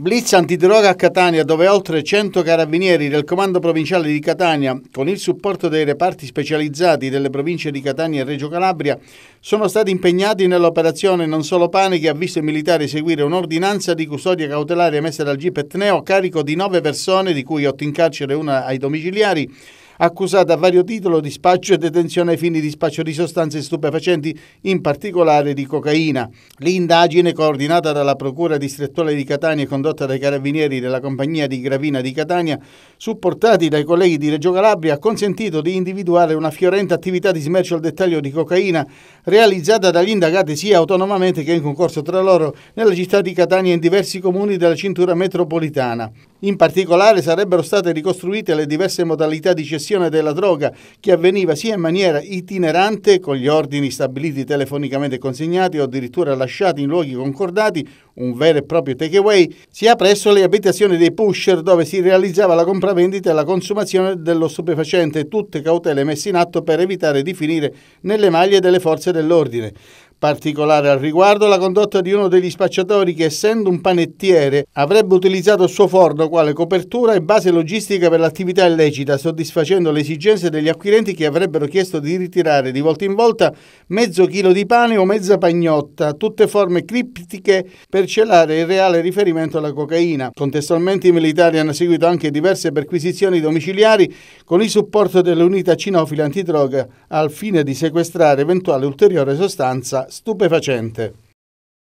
Blitz antidroga a Catania dove oltre 100 carabinieri del comando provinciale di Catania con il supporto dei reparti specializzati delle province di Catania e Reggio Calabria sono stati impegnati nell'operazione Non Solo Pane che ha visto i militari eseguire un'ordinanza di custodia cautelare emessa dal GIP Etneo carico di 9 persone di cui 8 in carcere e una ai domiciliari accusata a vario titolo di spaccio e detenzione ai fini di spaccio di sostanze stupefacenti, in particolare di cocaina. L'indagine, coordinata dalla Procura distrettuale di Catania e condotta dai carabinieri della compagnia di Gravina di Catania, supportati dai colleghi di Reggio Calabria, ha consentito di individuare una fiorente attività di smercio al dettaglio di cocaina realizzata dagli indagati sia autonomamente che in concorso tra loro nella città di Catania e in diversi comuni della cintura metropolitana. In particolare sarebbero state ricostruite le diverse modalità di cessione della droga che avveniva sia in maniera itinerante con gli ordini stabiliti telefonicamente consegnati o addirittura lasciati in luoghi concordati, un vero e proprio takeaway, sia presso le abitazioni dei pusher dove si realizzava la compravendita e la consumazione dello stupefacente, tutte cautele messe in atto per evitare di finire nelle maglie delle forze dell'ordine. Particolare al riguardo la condotta di uno degli spacciatori che, essendo un panettiere, avrebbe utilizzato il suo forno quale copertura e base logistica per l'attività illecita, soddisfacendo le esigenze degli acquirenti che avrebbero chiesto di ritirare di volta in volta mezzo chilo di pane o mezza pagnotta, tutte forme criptiche per celare il reale riferimento alla cocaina. Contestualmente i militari hanno seguito anche diverse perquisizioni domiciliari con il supporto dell'unità cinofila antidroga al fine di sequestrare eventuale ulteriore sostanza stupefacente.